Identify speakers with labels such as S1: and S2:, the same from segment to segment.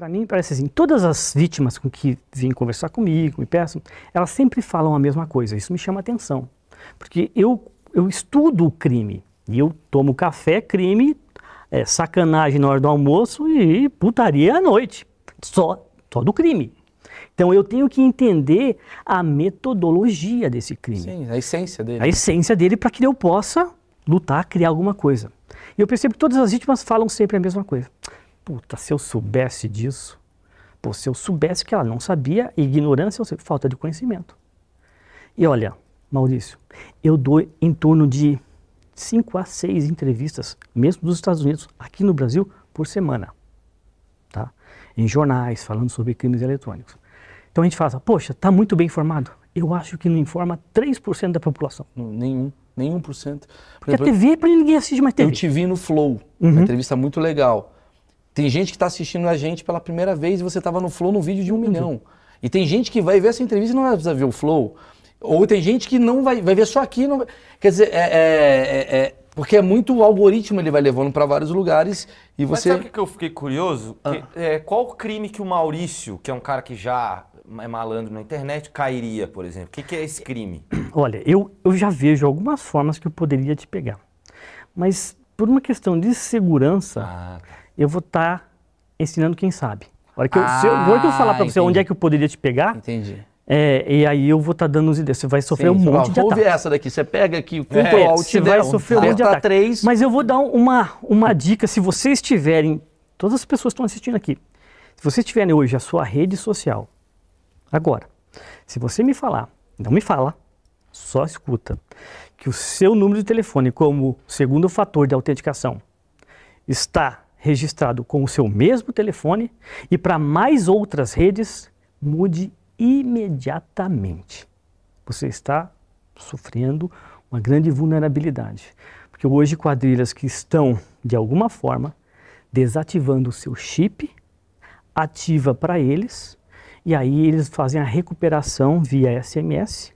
S1: Para mim, parece assim: todas as vítimas com que vêm conversar comigo, me peçam, elas sempre falam a mesma coisa. Isso me chama atenção. Porque eu, eu estudo o crime. E eu tomo café, crime, é, sacanagem na hora do almoço e putaria à noite. Só, só do crime. Então eu tenho que entender a metodologia desse crime. Sim, a essência dele. A essência dele para que eu possa lutar, criar alguma coisa. E eu percebo que todas as vítimas falam sempre a mesma coisa. Puta, se eu soubesse disso, pô, se eu soubesse que ela não sabia, ignorância ou falta de conhecimento. E olha, Maurício, eu dou em torno de 5 a 6 entrevistas, mesmo dos Estados Unidos, aqui no Brasil, por semana. Tá? Em jornais, falando sobre crimes eletrônicos. Então a gente fala, poxa, está muito bem informado. Eu acho que não informa 3% da população. Nenhum, nenhum por cento. Porque, a TV, é para ninguém assiste mais TV. Eu
S2: te vi no Flow, uhum. uma entrevista muito legal. Tem gente que está assistindo a gente pela primeira vez e você estava no Flow no vídeo de um uhum. milhão. E tem gente que vai ver essa entrevista e não vai precisar ver o Flow. Ou tem gente que não vai, vai ver só aqui. Não... Quer dizer, é, é, é, é, porque é muito o algoritmo, ele vai levando para vários lugares e você. Mas sabe o que eu fiquei curioso? Ah. Que, é, qual o crime que o Maurício, que é um cara que já é malandro na internet, cairia, por exemplo? O que, que é esse crime?
S1: Olha, eu, eu já vejo algumas formas que eu poderia te pegar. Mas por uma questão de segurança. Ah, tá eu vou estar tá ensinando quem sabe. Agora que eu, ah, eu, que eu falar para você onde é que eu poderia te pegar, entendi. É, e aí eu vou estar tá dando os ideias. Você vai sofrer Sim, um monte ó, de ataque. ouvir essa daqui. Você pega aqui, Ctrl é, Alt, Você vai sofrer um monte de ataques. Mas eu vou dar uma, uma dica. Se vocês tiverem... Todas as pessoas estão assistindo aqui. Se vocês tiverem hoje a sua rede social, agora, se você me falar, não me fala, só escuta, que o seu número de telefone como segundo fator de autenticação está registrado com o seu mesmo telefone e para mais outras redes, mude imediatamente. Você está sofrendo uma grande vulnerabilidade, porque hoje quadrilhas que estão de alguma forma desativando o seu chip ativa para eles e aí eles fazem a recuperação via SMS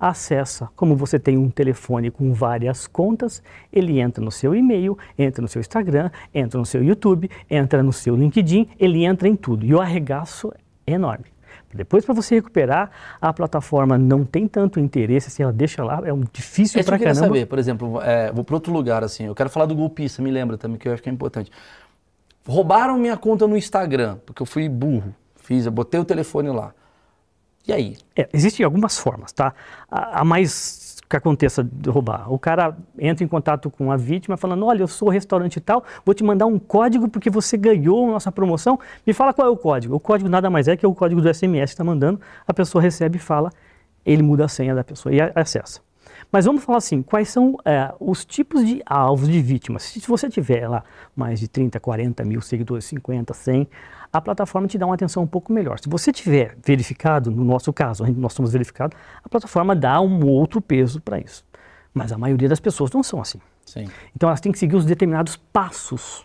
S1: acessa. Como você tem um telefone com várias contas, ele entra no seu e-mail, entra no seu Instagram, entra no seu YouTube, entra no seu LinkedIn, ele entra em tudo. E o arregaço é enorme. Depois, para você recuperar, a plataforma não tem tanto interesse, assim, ela deixa lá, é um difícil para caramba. Eu saber,
S2: por exemplo, é, vou para outro lugar, assim, eu quero falar do golpista, me lembra também, que eu acho que é importante. Roubaram minha conta no Instagram,
S1: porque eu fui burro, fiz, eu botei o telefone lá. E aí? É, existem algumas formas, tá? A, a mais que aconteça de roubar. O cara entra em contato com a vítima falando: Olha, eu sou o restaurante tal, vou te mandar um código porque você ganhou nossa promoção. Me fala qual é o código. O código nada mais é que é o código do SMS que está mandando. A pessoa recebe e fala, ele muda a senha da pessoa e acessa. Mas vamos falar assim, quais são é, os tipos de alvos de vítimas? Se você tiver lá mais de 30, 40 mil seguidores, 50, 100, a plataforma te dá uma atenção um pouco melhor. Se você tiver verificado, no nosso caso, nós somos verificados, a plataforma dá um outro peso para isso. Mas a maioria das pessoas não são assim. Sim. Então elas têm que seguir os determinados passos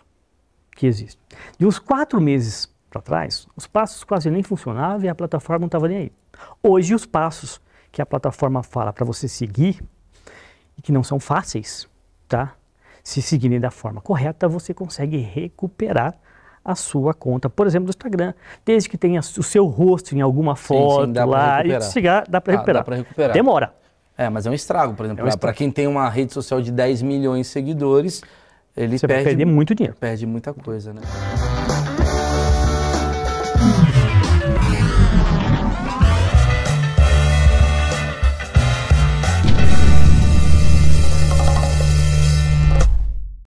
S1: que existem. De uns quatro meses para trás, os passos quase nem funcionavam e a plataforma não estava nem aí. Hoje, os passos que a plataforma fala para você seguir que não são fáceis, tá? Se seguirem da forma correta, você consegue recuperar a sua conta, por exemplo, do Instagram, desde que tenha o seu rosto em alguma foto sim, sim, lá e chegar, dá para ah, recuperar. Ah, recuperar. Demora.
S2: É, mas é um estrago, por exemplo, é para quem tem uma rede social de 10 milhões de seguidores, ele Você perde vai perder muito dinheiro. Perde muita coisa, né?